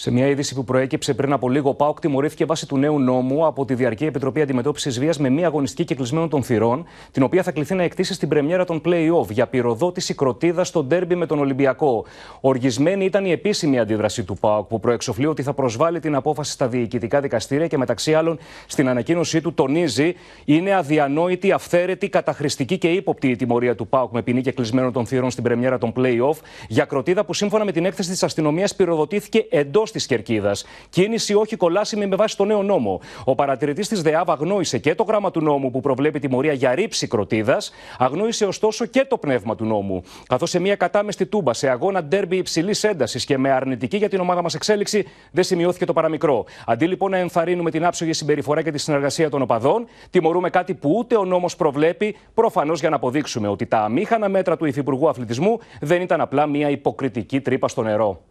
Σε μια είδηση που προέκυψε πριν από λίγο, ο ΠΑΟΚ τιμωρήθηκε βάσει του νέου νόμου από τη Διαρκή Επιτροπή Αντιμετώπισης Βίας με μία αγωνιστική κλεισμένο των θυρών, την οποία θα κληθεί να εκτίσει στην πρεμιέρα των play-off για πυροδότηση κροτίδα στον ντέρμπι με τον Ολυμπιακό. Οργισμένη ήταν η επίσημη αντίδραση του ΠΑΟΚ, που προεξοφλεί ότι θα προσβάλλει την απόφαση στα διοικητικά δικαστήρια και μεταξύ άλλων στην ανακοίνωσή του τονίζει είναι αδιανόητη, αυθαίρετη, καταχρηστική και ύποπτη η τιμωρία του ΠΑΟΚ με ποινή κλεισμένο των θυρών στην πρεμιέρα των play-off για κροτίδα που σύμφωνα με την έκθεση της αστυνομίας πυροδοτήθηκε εντός της Κερκίδας. Κίνηση όχι κολάσιμη με βάση το νέο νόμο. Ο παρατηρητής της ΔΕΑΒ αγνόησε και το γράμμα του νόμου που προβλέπει τιμωρία για ρήψη κροτίδας, αγνόησε ωστόσο και το πνεύμα του νόμου. Καθώς σε μια κατάμεστη τούμπα, σε αγώνα ντέρμπι υψηλής έντασης και με αρνητική για την ομάδα μας εξέλιξη, δεν σημειώθηκε το παραμικρό. Αντί λοιπόν να ενθαρρύνουμε την άψογη συμπεριφορά και τη συνεργασία των οπαδών, τιμωρούμε κάτι που ούτε ο νόμος προβλέπει, προφανώς για να αποδείξουμε ότι τα αμήχανα μέτρα του Υφυπουργού Αθλητισμού δεν ήταν απλά μια υποκριτική τρύπα στο νερό.